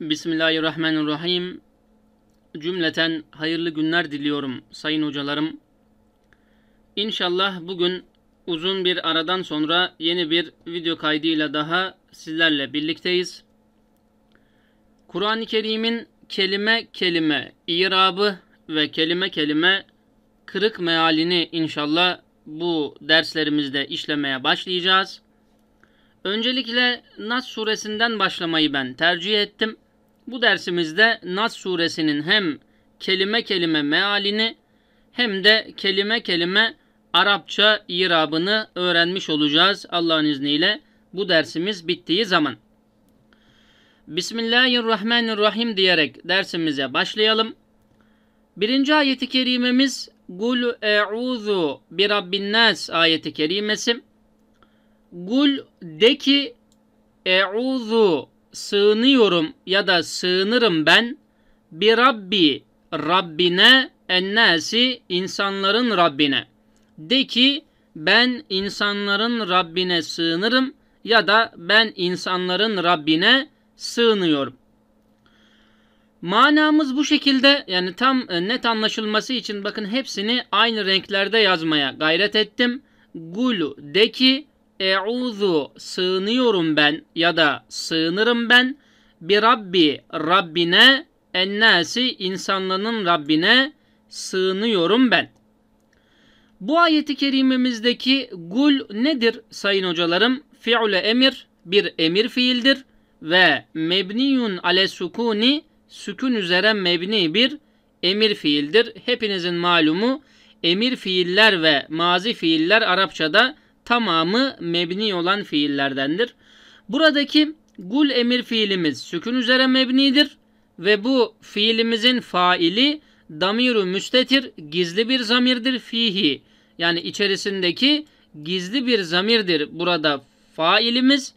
Bismillahirrahmanirrahim. Cümleten hayırlı günler diliyorum sayın hocalarım. İnşallah bugün uzun bir aradan sonra yeni bir video kaydıyla daha sizlerle birlikteyiz. Kur'an-ı Kerim'in kelime kelime irabı ve kelime kelime kırık mealini inşallah bu derslerimizde işlemeye başlayacağız. Öncelikle Nas suresinden başlamayı ben tercih ettim. Bu dersimizde Nas suresinin hem kelime kelime mealini hem de kelime kelime Arapça irabını öğrenmiş olacağız Allah'ın izniyle bu dersimiz bittiği zaman. Bismillahirrahmanirrahim diyerek dersimize başlayalım. Birinci ayeti kerimemiz Gul e'udhu bi Nas ayeti kerimesi. Gul de ki e'udhu sığınıyorum ya da sığınırım ben bir Rabbi Rabbine Ennesi, insanların Rabbine. De ki ben insanların Rabbine sığınırım ya da ben insanların Rabbine sığınıyorum. Manamız bu şekilde yani tam e, net anlaşılması için bakın hepsini aynı renklerde yazmaya gayret ettim. Gulu de ki Euzu sığınıyorum ben ya da sığınırım ben bir Rabbi Rabbine ennasi insanların Rabbine sığınıyorum ben. Bu ayeti kerimemizdeki gul nedir sayın hocalarım? Fi'le emir bir emir fiildir ve mebniyun ale sukuni sükun üzere mebni bir emir fiildir. Hepinizin malumu emir fiiller ve mazi fiiller Arapçada tamamı mebni olan fiillerdendir. Buradaki gul emir fiilimiz sükun üzere mebnidir ve bu fiilimizin faili damiru müstetir gizli bir zamirdir fihi. Yani içerisindeki gizli bir zamirdir burada failimiz.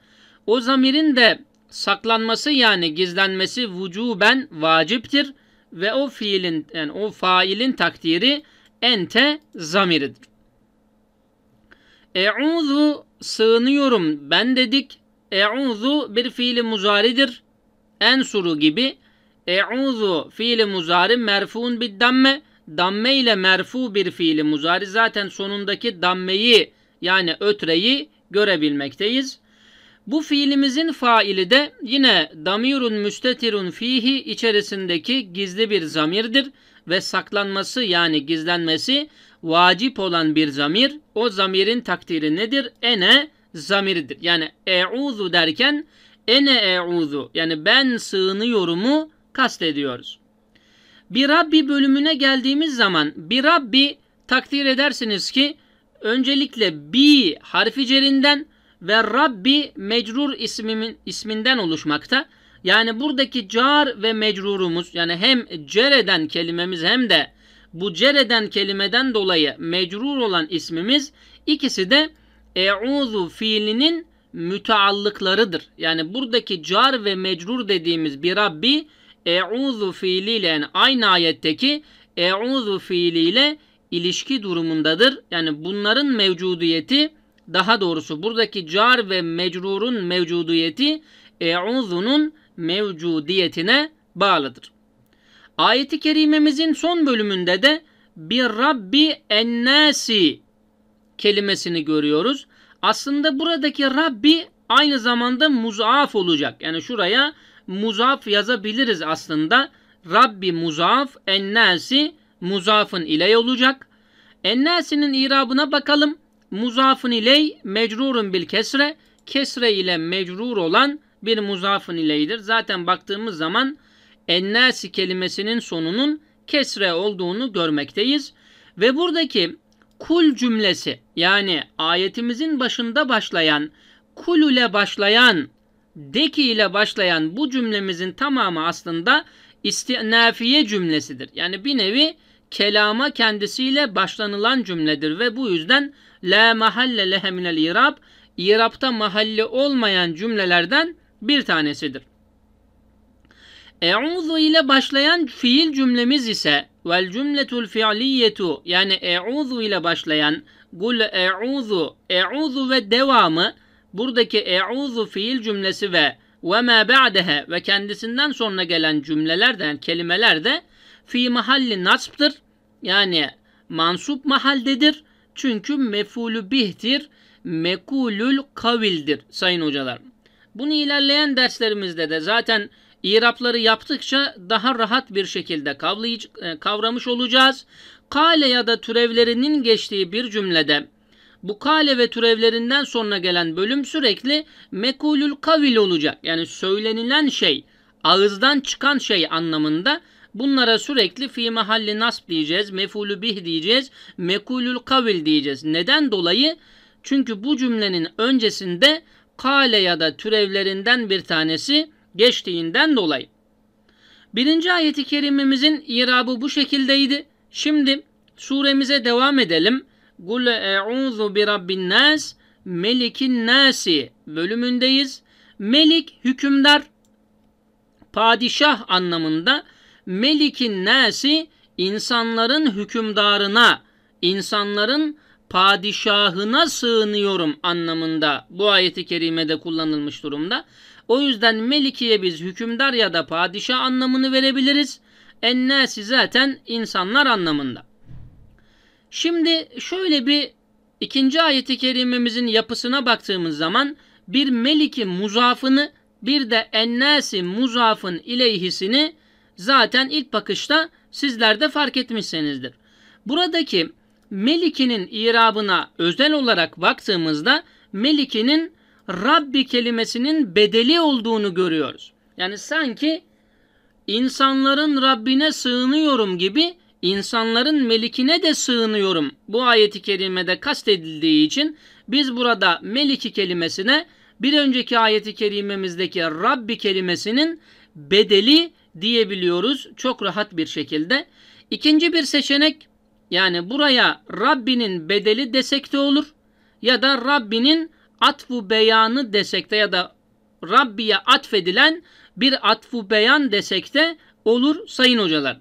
O zamirin de saklanması yani gizlenmesi vücuben vaciptir ve o fiilin yani o failin takdiri ente zamiridir. E'udhu sığınıyorum ben dedik. E'udhu bir fiili muzaridir. Ensuru gibi. E'udhu fiili muzari merfuun bir damme. Damme ile merfu bir fiili muzari. Zaten sonundaki dammeyi yani ötreyi görebilmekteyiz. Bu fiilimizin faili de yine damirun müstetirun fihi içerisindeki gizli bir zamirdir ve saklanması yani gizlenmesi vacip olan bir zamir o zamirin takdiri nedir? Ene zamiridir. Yani e'uzu derken ene e'uzu yani ben sığınıyorumu kastediyoruz. Bir Rabbi bölümüne geldiğimiz zaman bir Rabbi takdir edersiniz ki öncelikle bi harfi cerinden ve Rabbi mecrur ismimin, isminden oluşmakta. Yani buradaki car ve mecrurumuz yani hem cereden kelimemiz hem de bu cereden kelimeden dolayı mecrur olan ismimiz ikisi de e'uzu fiilinin müteallıklarıdır. Yani buradaki car ve mecrur dediğimiz bir Rabbi e'uzu fiiliyle yani aynı ayetteki e'uzu fiiliyle ilişki durumundadır. Yani bunların mevcudiyeti daha doğrusu buradaki car ve mecrurun mevcudiyeti e'uzunun mevcudiyetine bağlıdır. Ayeti kerimemizin son bölümünde de bir Rabbi ennasi kelimesini görüyoruz. Aslında buradaki Rabbi aynı zamanda muzaaf olacak. Yani şuraya muzaaf yazabiliriz aslında. Rabbi muzaaf ennasi muzafın iley olacak. Ennasi'nin irabına bakalım. Muzafın iley mecrurun bil kesre. Kesre ile mecrur olan bir muzafın ileydir. Zaten baktığımız zaman ennâsi kelimesinin sonunun kesre olduğunu görmekteyiz. Ve buradaki kul cümlesi yani ayetimizin başında başlayan kul ile başlayan deki ile başlayan bu cümlemizin tamamı aslında istinafiye cümlesidir. Yani bir nevi kelama kendisiyle başlanılan cümledir ve bu yüzden la mahalle lehe minel irab irapta mahalle olmayan cümlelerden bir tanesidir. E'udhu ile başlayan fiil cümlemiz ise vel cümletul fi'liyetu yani e'udhu ile başlayan gul e'udhu e'udhu ve devamı buradaki e'udhu fiil cümlesi ve ve ma ba'dehe ve kendisinden sonra gelen cümlelerden kelimeler de fi mahalli nasptır, Yani mansup mahaldedir. Çünkü mefulu bihtir, mekulül kavildir sayın hocalar. Bunu ilerleyen derslerimizde de zaten İrapları yaptıkça daha rahat bir şekilde e, kavramış olacağız. Kale ya da türevlerinin geçtiği bir cümlede bu kale ve türevlerinden sonra gelen bölüm sürekli mekulül kavil olacak. Yani söylenilen şey, ağızdan çıkan şey anlamında bunlara sürekli fi mahalli nasb diyeceğiz, mefulü bih diyeceğiz, mekulül kavil diyeceğiz. Neden dolayı? Çünkü bu cümlenin öncesinde kale ya da türevlerinden bir tanesi geçtiğinden dolayı. Birinci ayeti kerimemizin irabı bu şekildeydi. Şimdi suremize devam edelim. Kul e'udhu bi rabbin nas melikin nasi bölümündeyiz. Melik hükümdar padişah anlamında melikin nasi insanların hükümdarına insanların padişahına sığınıyorum anlamında bu ayeti kerimede kullanılmış durumda. O yüzden Meliki'ye biz hükümdar ya da padişah anlamını verebiliriz. Ennesi zaten insanlar anlamında. Şimdi şöyle bir ikinci ayeti kerimemizin yapısına baktığımız zaman bir meliki muzafını bir de ennesi muzafın ileyhisini zaten ilk bakışta sizler de fark etmişsinizdir. Buradaki Meliki'nin irabına özel olarak baktığımızda Meliki'nin Rabbi kelimesinin bedeli olduğunu görüyoruz. Yani sanki insanların Rabbine sığınıyorum gibi insanların melikine de sığınıyorum. Bu ayeti kerimede kastedildiği için biz burada meliki kelimesine bir önceki ayeti kerimemizdeki Rabbi kelimesinin bedeli diyebiliyoruz çok rahat bir şekilde. İkinci bir seçenek yani buraya Rabbinin bedeli desek de olur ya da Rabbinin atfu beyanı desek de ya da Rabbi'ye atfedilen bir atfu beyan desek de olur sayın hocalar.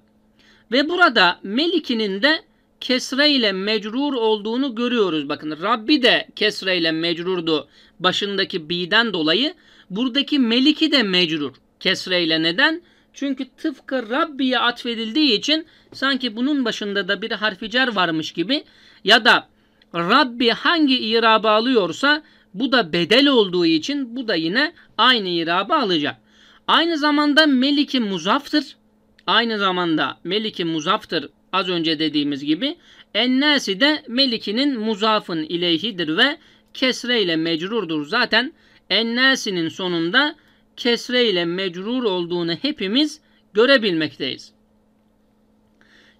Ve burada Meliki'nin de kesre ile mecrur olduğunu görüyoruz. Bakın Rabbi de kesre ile mecrurdu başındaki bi'den dolayı. Buradaki Meliki de mecrur. Kesre ile neden? Çünkü tıpkı Rabbi'ye atfedildiği için sanki bunun başında da bir harficer varmış gibi ya da Rabbi hangi iraba alıyorsa bu da bedel olduğu için bu da yine aynı irabı alacak. Aynı zamanda meliki muzaftır. Aynı zamanda meliki muzaftır az önce dediğimiz gibi. Ennasi de melikinin muzafın ileyhidir ve kesre ile mecrurdur. Zaten ennasinin sonunda kesre ile mecrur olduğunu hepimiz görebilmekteyiz.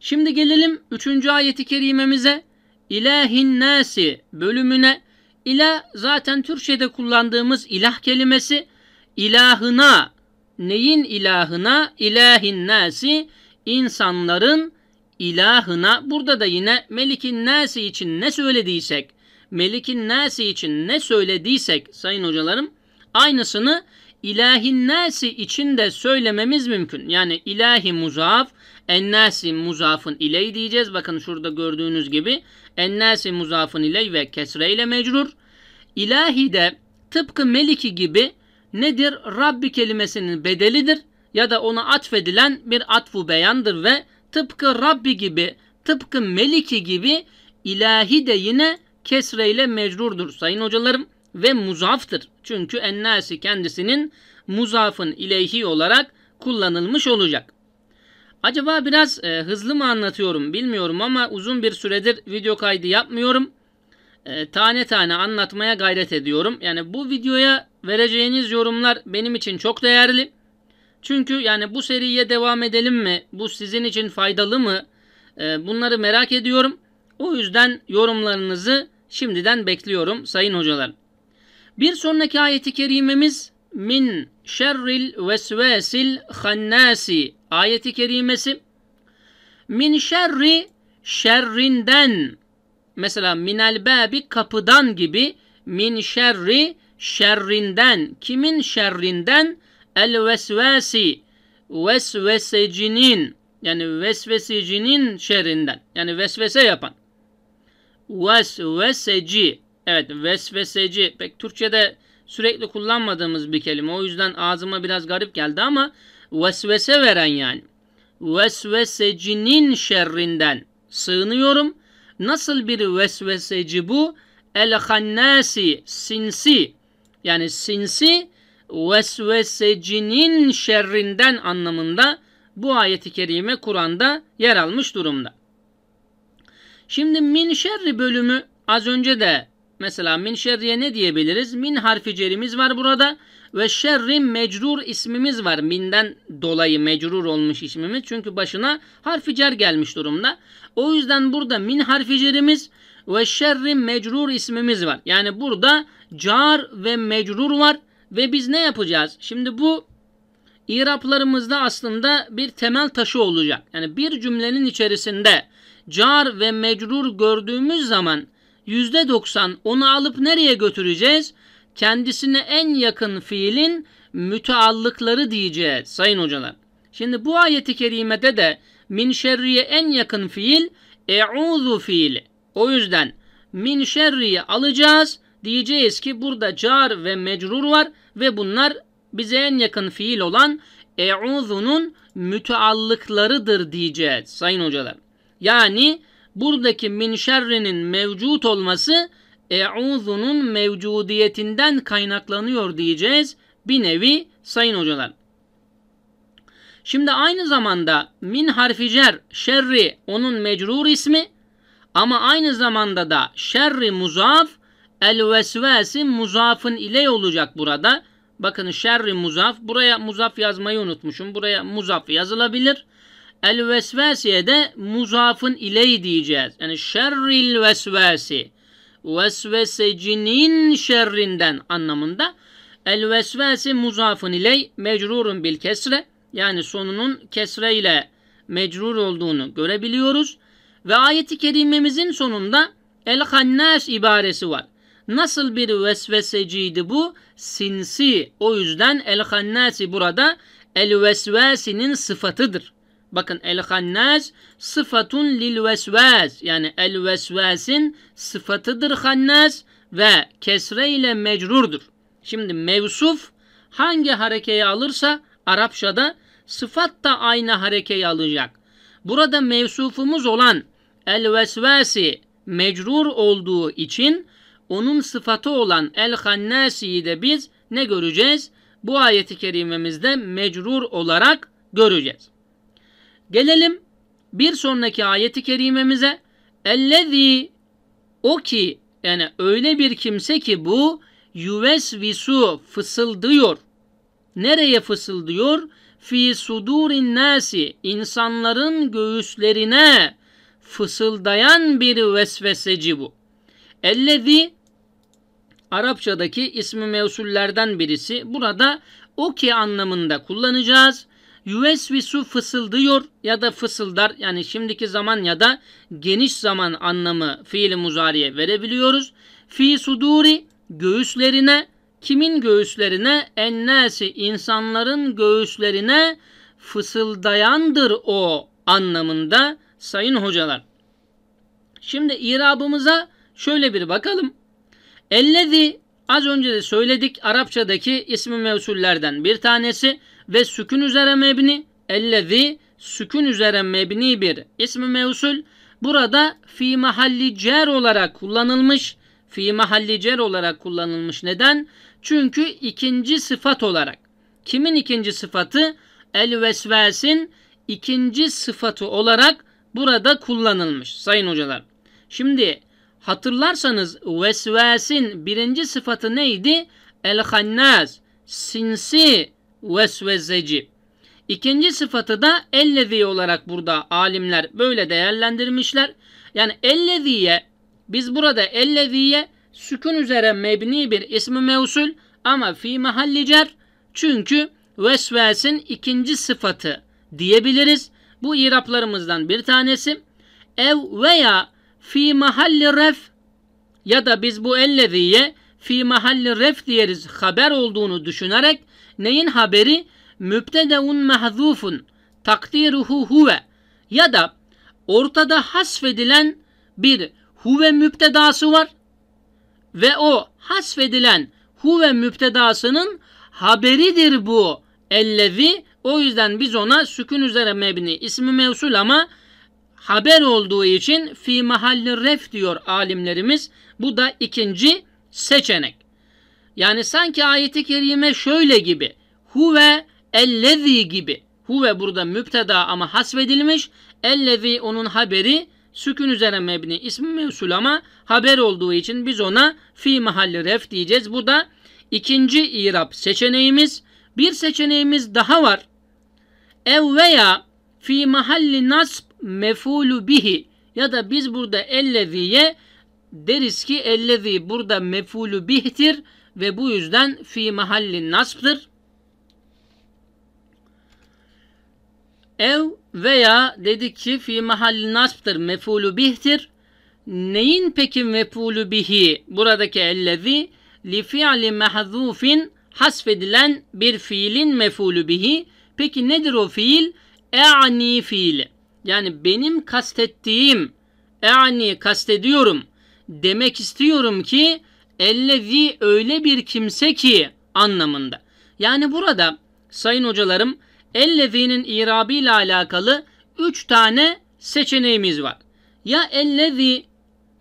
Şimdi gelelim 3. ayeti kerimemize. İlahin nasi bölümüne İla zaten Türkçe'de kullandığımız ilah kelimesi ilahına neyin ilahına ilahin nasi insanların ilahına burada da yine melikin nasi için ne söylediysek melikin nasi için ne söylediysek sayın hocalarım aynısını İlahinnâsi için de söylememiz mümkün. Yani ilahi muzaf, ennâsi muzafın iley diyeceğiz. Bakın şurada gördüğünüz gibi ennâsi muzafın iley ve kesre ile mecrur. İlahi de tıpkı meliki gibi nedir? Rabbi kelimesinin bedelidir ya da ona atfedilen bir atfu beyandır ve tıpkı Rabbi gibi, tıpkı meliki gibi ilahi de yine kesre ile mecrurdur sayın hocalarım ve muzaftır. Çünkü ennasi kendisinin muzafın ileyhi olarak kullanılmış olacak. Acaba biraz e, hızlı mı anlatıyorum bilmiyorum ama uzun bir süredir video kaydı yapmıyorum. E, tane tane anlatmaya gayret ediyorum. Yani bu videoya vereceğiniz yorumlar benim için çok değerli. Çünkü yani bu seriye devam edelim mi? Bu sizin için faydalı mı? E, bunları merak ediyorum. O yüzden yorumlarınızı şimdiden bekliyorum sayın hocalar. Bir sonraki ayeti kerimemiz min şerril vesvesil hannasi ayeti kerimesi min şerri şerrinden mesela minel babi kapıdan gibi min şerri şerrinden kimin şerrinden el vesvesi vesvesecinin yani vesvesecinin şerrinden yani vesvese yapan vesveseci Evet vesveseci pek Türkçe'de sürekli kullanmadığımız bir kelime. O yüzden ağzıma biraz garip geldi ama vesvese veren yani. Vesvesecinin şerrinden sığınıyorum. Nasıl bir vesveseci bu? El hannasi, sinsi. Yani sinsi vesvesecinin şerrinden anlamında bu ayeti kerime Kur'an'da yer almış durumda. Şimdi min şerri bölümü az önce de Mesela min şerriye ne diyebiliriz? Min harfi cerimiz var burada. Ve şerrin mecrur ismimiz var. Minden dolayı mecrur olmuş ismimiz. Çünkü başına harfi cer gelmiş durumda. O yüzden burada min harfi cerimiz ve şerrin mecrur ismimiz var. Yani burada car ve mecrur var. Ve biz ne yapacağız? Şimdi bu İraplarımızda aslında bir temel taşı olacak. Yani bir cümlenin içerisinde car ve mecrur gördüğümüz zaman %90 onu alıp nereye götüreceğiz? Kendisine en yakın fiilin müteallıkları diyeceğiz sayın hocalar. Şimdi bu ayeti kerimede de min şerriye en yakın fiil e'udhu fiili. O yüzden min şerriye alacağız. Diyeceğiz ki burada car ve mecrur var ve bunlar bize en yakın fiil olan e'udhu'nun müteallıklarıdır diyeceğiz sayın hocalar. Yani buradaki min şerrinin mevcut olması e'udhunun mevcudiyetinden kaynaklanıyor diyeceğiz. Bir nevi sayın hocalar. Şimdi aynı zamanda min harfi cer şerri onun mecrur ismi ama aynı zamanda da şerri muzaf el vesvesi muzafın ile olacak burada. Bakın şerri muzaf buraya muzaf yazmayı unutmuşum. Buraya muzaf yazılabilir. El vesvesiye de muzafın iley diyeceğiz. Yani şerril vesvesi. Vesvesecinin şerrinden anlamında. El vesvesi muzafın iley mecrurun bil kesre. Yani sonunun kesre ile mecrur olduğunu görebiliyoruz. Ve ayeti kerimemizin sonunda el hannas ibaresi var. Nasıl bir vesveseciydi bu? Sinsi. O yüzden el hannasi burada el vesvesinin sıfatıdır. Bakın el hannaz sıfatun lil vesves Yani el vesvesin sıfatıdır hannaz ve kesre ile mecrurdur. Şimdi mevsuf hangi harekeyi alırsa Arapçada sıfat da aynı harekeyi alacak. Burada mevsufumuz olan el vesvesi mecrur olduğu için onun sıfatı olan el hannasi'yi de biz ne göreceğiz? Bu ayeti kerimemizde mecrur olarak göreceğiz. Gelelim bir sonraki ayeti kerimemize. Ellezî o ki yani öyle bir kimse ki bu yüvesvisu fısıldıyor. Nereye fısıldıyor? Fi sudurin nasi insanların göğüslerine fısıldayan bir vesveseci bu. Ellezi Arapçadaki ismi mevsullerden birisi. Burada o ki anlamında kullanacağız. Yüvesvisu fısıldıyor ya da fısıldar yani şimdiki zaman ya da geniş zaman anlamı fiili muzariye verebiliyoruz. Fi suduri göğüslerine kimin göğüslerine ennesi insanların göğüslerine fısıldayandır o anlamında sayın hocalar. Şimdi irabımıza şöyle bir bakalım. Ellezi Az önce de söyledik Arapçadaki ismi mevsullerden bir tanesi ve sükun üzere mebni ellezi sükun üzere mebni bir ismi mevsul burada fi mahalli cer olarak kullanılmış. Fi mahalli cer olarak kullanılmış. Neden? Çünkü ikinci sıfat olarak. Kimin ikinci sıfatı? El vesvesin ikinci sıfatı olarak burada kullanılmış sayın hocalar. Şimdi Hatırlarsanız vesvesin birinci sıfatı neydi? El-Hannaz, sinsi vesvezeci. İkinci sıfatı da ellezi olarak burada alimler böyle değerlendirmişler. Yani elleziye biz burada elleziye sükun üzere mebni bir ismi mevsul ama fi mahallicer çünkü vesvesin ikinci sıfatı diyebiliriz. Bu iraplarımızdan bir tanesi ev veya fi mahalli ref ya da biz bu elleziye fi mahalli ref diyeriz haber olduğunu düşünerek neyin haberi? Mübtedeun mahzufun takdiruhu huve ya da ortada hasfedilen bir huve müptedası var ve o hasfedilen huve müptedasının haberidir bu ellevi. O yüzden biz ona sükun üzere mebni ismi mevsul ama haber olduğu için fi mahalli ref diyor alimlerimiz. Bu da ikinci seçenek. Yani sanki ayeti kerime şöyle gibi. Huve ellezi gibi. Huve burada müpteda ama hasvedilmiş Ellezi onun haberi sükun üzerine mebni ismi mevsul ama haber olduğu için biz ona fi mahalli ref diyeceğiz. Bu da ikinci irab seçeneğimiz. Bir seçeneğimiz daha var. Ev veya fi mahalli nasb mefulu bihi ya da biz burada elleziye deriz ki ellezi burada mefulu bihtir ve bu yüzden fi mahalli nasb'tır. Ev veya dedik ki fi mahalli nasb'tır mefulu bihtir. Neyin peki mefulu bihi buradaki ellezi li fi'li mahzufin hasfedilen bir fiilin mefulu bihi. Peki nedir o fiil? E'ani fiili. Yani benim kastettiğim, yani kastediyorum demek istiyorum ki ellezi öyle bir kimse ki anlamında. Yani burada sayın hocalarım ellezi'nin irabi ile alakalı üç tane seçeneğimiz var. Ya ellezi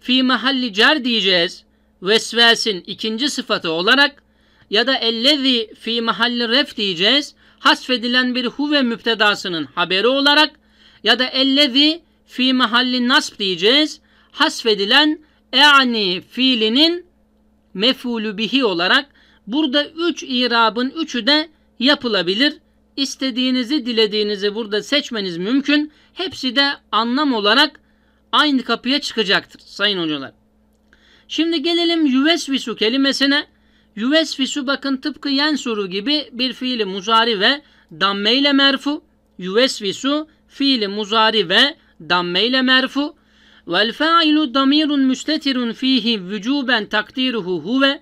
fi mahalli cer diyeceğiz vesvesin ikinci sıfatı olarak ya da ellezi fi mahalli ref diyeceğiz hasfedilen bir huve müptedasının haberi olarak ya da ellezi fi mahalli nasb diyeceğiz. Hasfedilen e'ani fiilinin mefulü bihi olarak burada üç irabın üçü de yapılabilir. İstediğinizi dilediğinizi burada seçmeniz mümkün. Hepsi de anlam olarak aynı kapıya çıkacaktır sayın hocalar. Şimdi gelelim yüvesvisu kelimesine. Yüvesvisu bakın tıpkı yen soru gibi bir fiili muzari ve damme ile merfu. Yüvesvisu fiili muzari ve damme ile merfu. Vel failu damirun müstetirun fihi vücuben takdiruhu huve.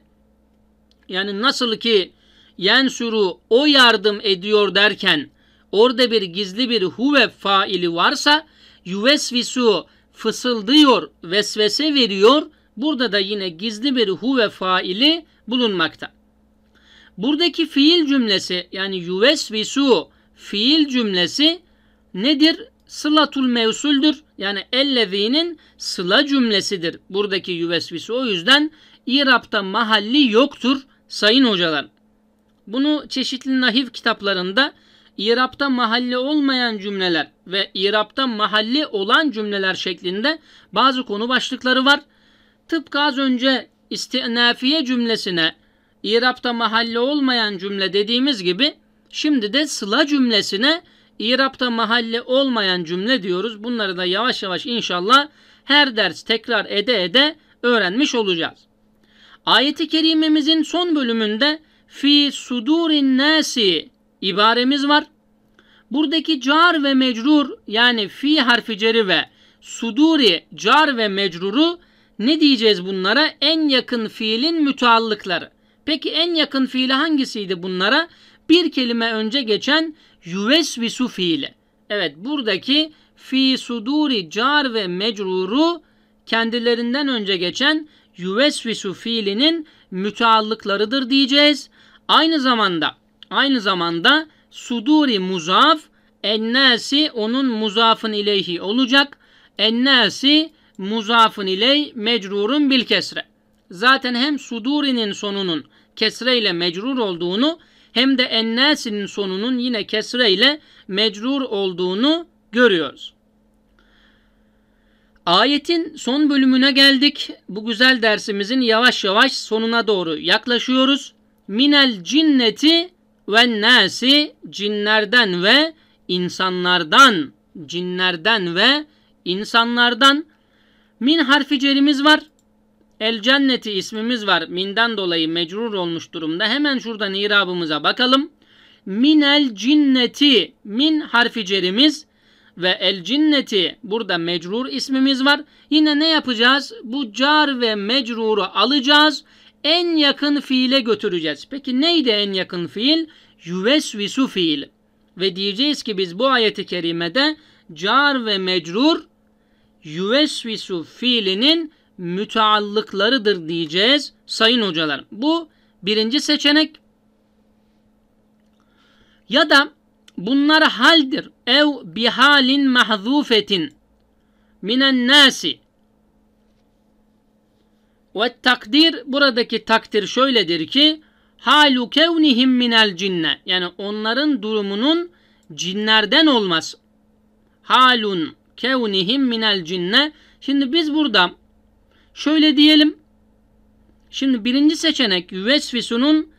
Yani nasıl ki yensuru o yardım ediyor derken orada bir gizli bir huve faili varsa yüvesvisu fısıldıyor, vesvese veriyor. Burada da yine gizli bir huve faili bulunmakta. Buradaki fiil cümlesi yani yüvesvisu fiil cümlesi nedir? Sılatul mevsuldür. Yani ellevi'nin sıla cümlesidir. Buradaki yüvesvisi o yüzden İrab'da mahalli yoktur sayın hocalar. Bunu çeşitli nahif kitaplarında İrab'da mahalli olmayan cümleler ve İrab'da mahalli olan cümleler şeklinde bazı konu başlıkları var. Tıpkı az önce istinafiye cümlesine İrab'da mahalli olmayan cümle dediğimiz gibi şimdi de sıla cümlesine İrapta mahalle olmayan cümle diyoruz. Bunları da yavaş yavaş inşallah her ders tekrar ede ede öğrenmiş olacağız. Ayeti kerimemizin son bölümünde fi sudurin nasi ibaremiz var. Buradaki car ve mecrur yani fi harfi ceri ve suduri car ve mecruru ne diyeceğiz bunlara? En yakın fiilin müteallıkları. Peki en yakın fiili hangisiydi bunlara? Bir kelime önce geçen Yüvesvisu fiile. Evet buradaki fi suduri car ve mecruru kendilerinden önce geçen yüvesvisu fiilinin müteallıklarıdır diyeceğiz. Aynı zamanda aynı zamanda suduri muzaf ennesi onun muzafın ileyhi olacak. Ennesi muzafın iley mecrurun bil kesre. Zaten hem sudurinin sonunun kesre ile mecrur olduğunu hem de ennesinin sonunun yine kesre ile mecrur olduğunu görüyoruz. Ayetin son bölümüne geldik. Bu güzel dersimizin yavaş yavaş sonuna doğru yaklaşıyoruz. Minel cinneti ve nasi cinlerden ve insanlardan, cinlerden ve insanlardan min harfi cerimiz var. El Cenneti ismimiz var. Minden dolayı mecrur olmuş durumda. Hemen şuradan irabımıza bakalım. min el cinneti. Min harfi cerimiz ve el cinneti burada mecrur ismimiz var. Yine ne yapacağız? Bu car ve mecruru alacağız. En yakın fiile götüreceğiz. Peki neydi en yakın fiil? Yüvesvisu fiil. Ve diyeceğiz ki biz bu ayeti kerimede car ve mecrur yüvesvisu fiilinin müteallıklarıdır diyeceğiz sayın hocalar. Bu birinci seçenek. Ya da bunlar haldir. Ev bihalin mahzufetin minen nasi. Ve takdir buradaki takdir şöyledir ki halu kevnihim minel cinne. Yani onların durumunun cinlerden olması. Halun kevnihim minel cinne. Şimdi biz burada Şöyle diyelim. Şimdi birinci seçenek vesvisunun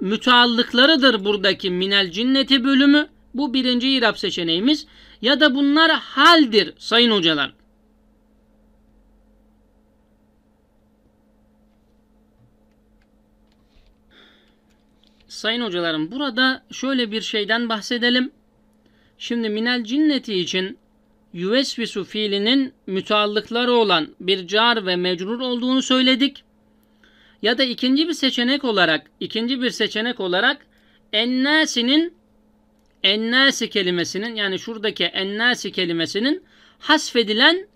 müteallıklarıdır buradaki minel cinneti bölümü. Bu birinci irap seçeneğimiz. Ya da bunlar haldir sayın hocalar. Sayın hocalarım burada şöyle bir şeyden bahsedelim. Şimdi minel cinneti için yüvesvisu fiilinin müteallıkları olan bir car ve mecrur olduğunu söyledik. Ya da ikinci bir seçenek olarak, ikinci bir seçenek olarak ennasinin ennasi kelimesinin yani şuradaki ennasi kelimesinin hasfedilen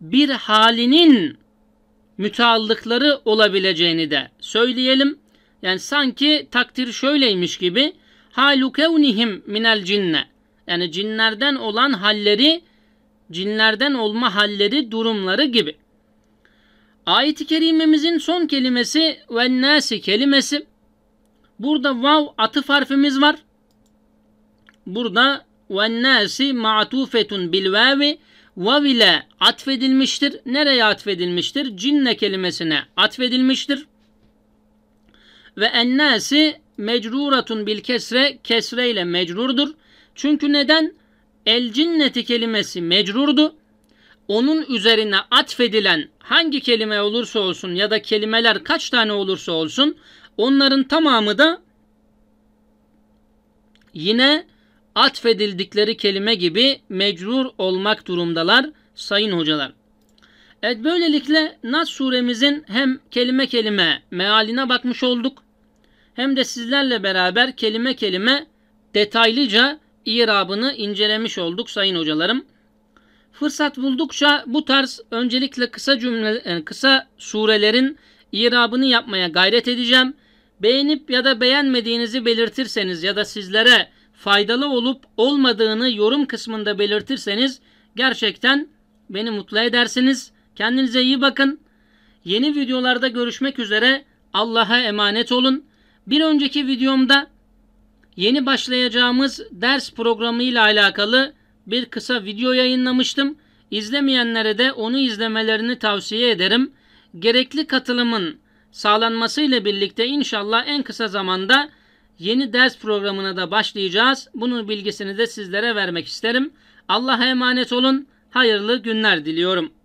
bir halinin müteallıkları olabileceğini de söyleyelim. Yani sanki takdir şöyleymiş gibi halukevnihim minel cinne. Yani cinlerden olan halleri cinlerden olma halleri, durumları gibi. Ayet-i kerimemizin son kelimesi ve nasi kelimesi. Burada vav atıf harfimiz var. Burada ve nasi ma'tufetun bil vavi vav ile atfedilmiştir. Nereye atfedilmiştir? Cinne kelimesine atfedilmiştir. Ve ennasi mecruratun bil kesre kesre ile mecrurdur. Çünkü neden? el cinneti kelimesi mecrurdu. Onun üzerine atfedilen hangi kelime olursa olsun ya da kelimeler kaç tane olursa olsun onların tamamı da yine atfedildikleri kelime gibi mecrur olmak durumdalar sayın hocalar. Evet böylelikle Nas suremizin hem kelime kelime mealine bakmış olduk hem de sizlerle beraber kelime kelime detaylıca irabını incelemiş olduk sayın hocalarım. Fırsat buldukça bu tarz öncelikle kısa cümle e, kısa surelerin irabını yapmaya gayret edeceğim. Beğenip ya da beğenmediğinizi belirtirseniz ya da sizlere faydalı olup olmadığını yorum kısmında belirtirseniz gerçekten beni mutlu edersiniz. Kendinize iyi bakın. Yeni videolarda görüşmek üzere. Allah'a emanet olun. Bir önceki videomda yeni başlayacağımız ders programıyla alakalı bir kısa video yayınlamıştım. İzlemeyenlere de onu izlemelerini tavsiye ederim. Gerekli katılımın sağlanması ile birlikte inşallah en kısa zamanda yeni ders programına da başlayacağız. Bunun bilgisini de sizlere vermek isterim. Allah'a emanet olun. Hayırlı günler diliyorum.